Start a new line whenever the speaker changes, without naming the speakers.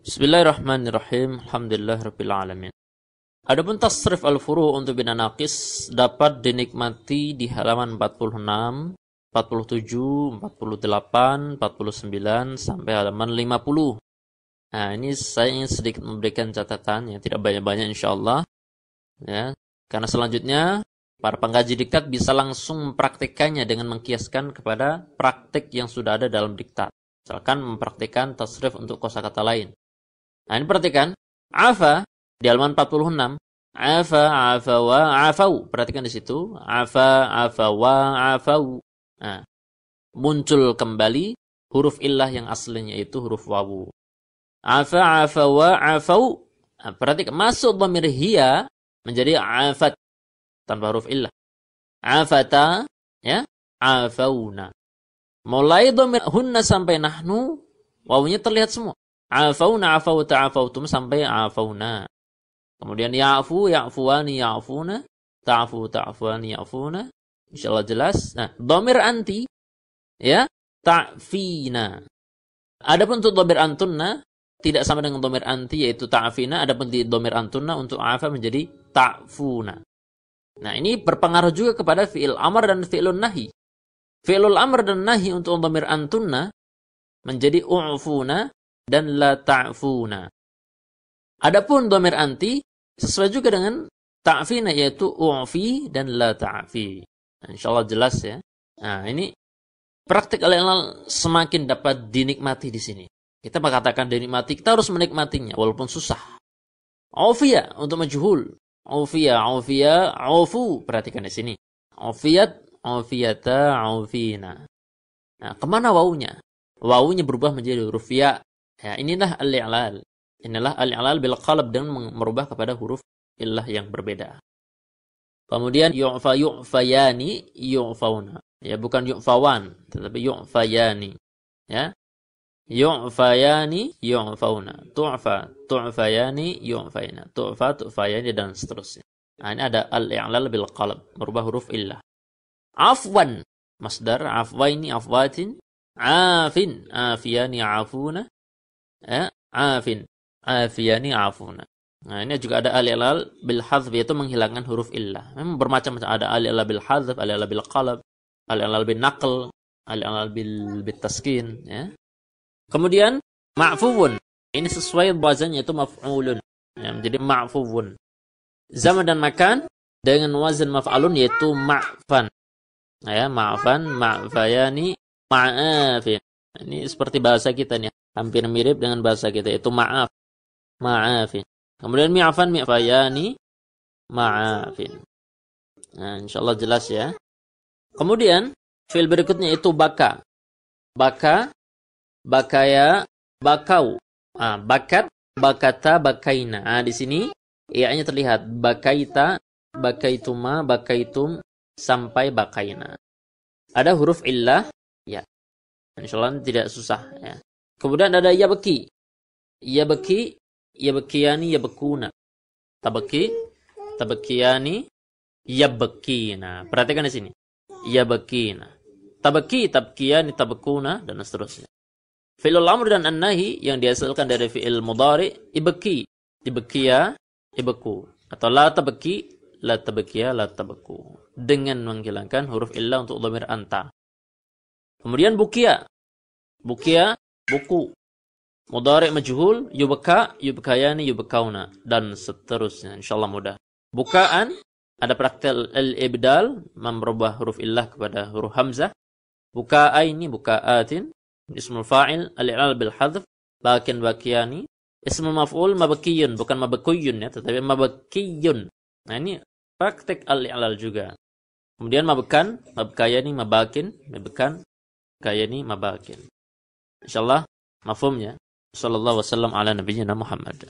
Bismillahirrahmanirrahim. Alhamdulillahirabbil alamin. Adapun tasrif al-furu untuk bina naqis dapat dinikmati di halaman 46, 47, 48, 49 sampai halaman 50. Nah, ini saya ingin sedikit memberikan catatan yang tidak banyak-banyak insyaallah. Ya, karena selanjutnya para pengkaji diktat bisa langsung mempraktikkannya dengan mengkiaskan kepada praktik yang sudah ada dalam diktat. Misalkan mempraktikkan tasrif untuk kosakata lain. Nah, ini perhatikan. Afa di halaman 46. Afa, afa, wa, afau. Perhatikan di situ. Afa, afa, wa, afau. Nah, muncul kembali huruf illah yang aslinya itu huruf wawu. Afa, afa, wa, afau. Nah, perhatikan. Masuk dhamir hiya menjadi afat. Tanpa huruf illah. Afata, ya. Afauna. Mulai dhamir hunna sampai nahnu, wawunya terlihat semua. Afauna afauta afautum sampai afauna. Kemudian ya'fu, ya'fuani, ya'funa, ta'fu, ta'fuani, ya'funa. Insyaallah jelas. Nah, domir anti ya ta'fina. Adapun untuk domir antunna tidak sama dengan domir anti yaitu ta'fina, adapun di domir antunna untuk afa menjadi ta'funa. Nah, ini berpengaruh juga kepada fi'il amar dan fi'lun nahi. Fi'ilul amr dan nahi untuk dhamir antunna menjadi u'funa dan la ta'funa. Adapun domir anti sesuai juga dengan ta'fina yaitu u'fi dan la ta'fi. Insyaallah jelas ya. Nah, ini praktik al semakin dapat dinikmati di sini. Kita mengatakan dinikmati, kita harus menikmatinya walaupun susah. Ufiya untuk majhul. Ufiya, ufiya, ufu. Perhatikan di sini. Ufiyat, ufiyata, ufina. Nah, kemana wawunya? Wawunya berubah menjadi huruf ya. Ya, inilah al-i'lal. Inilah al-i'lal bil qalb dan merubah kepada huruf illah yang berbeda. Kemudian yu'fa yu'fayani yu'fauna. Ya, bukan yu'fawan, tetapi yu'fayani. Ya. Yu'fayani yu'fauna. Tu'fa tu'fayani yu'faina. Tu'fa tu'fayani dan seterusnya. Nah, ini ada al-i'lal bil qalb, merubah huruf illah. Afwan, masdar afwaini afwatin afin afiyani afuna ya, afin. Afiyani afuna. Nah, ini juga ada alilal bil hadzf yaitu menghilangkan huruf illah. Memang bermacam-macam ada alilal bil hadzf, alilal bil qalb, alilal bil naql, alilal bil taskin ya. Kemudian ma'fuun Ini sesuai wazan yaitu maf'ulun. Ya, jadi ma'fuun Zaman dan makan dengan wazan maf'alun yaitu ma'fan. Nah, ya, ma'fan, ma'fayani, ma'afin. Ini seperti bahasa kita nih hampir mirip dengan bahasa kita itu ma'af ma'afin kemudian mi'afan mi'fayani ma'afin nah Allah jelas ya kemudian fil berikutnya itu baka baka bakaya bakau ah bakat bakata bakaina ah di sini ianya terlihat bakaita bakaituma bakaitum sampai bakaina ada huruf illah ya insyaallah tidak susah ya Kemudian ada yabki. Yabki, yabkiyani, yabkuna. Tabaki, ya yabkina. Ya ya ya Perhatikan di sini. Yabkina. Tabaki, tabkiyani, tabekuna, dan seterusnya. Fi'il amr dan annahi yang dihasilkan dari fi'il mudhari, ibki, ibekia, ibeku atau la tabeki la tabekia la tabeku dengan menghilangkan huruf illa untuk dhamir anta kemudian bukia bukia buku mudhari majhul yubka yubkayani yubkauna dan seterusnya insyaallah mudah bukaan ada praktek al-ibdal memperubah huruf illah kepada huruf hamzah buka buka bukaatin ismul fa'il al-i'lal bil hadf lakin bakiyani ismul maf'ul mabakiyun bukan mabkuyun ya tetapi mabakiyun nah ini praktek al-i'lal juga kemudian mabekan, mabkayani mabakin mabekan, kayani mabakin insyaallah mafhumnya sallallahu wasallam ala nabiyina Muhammad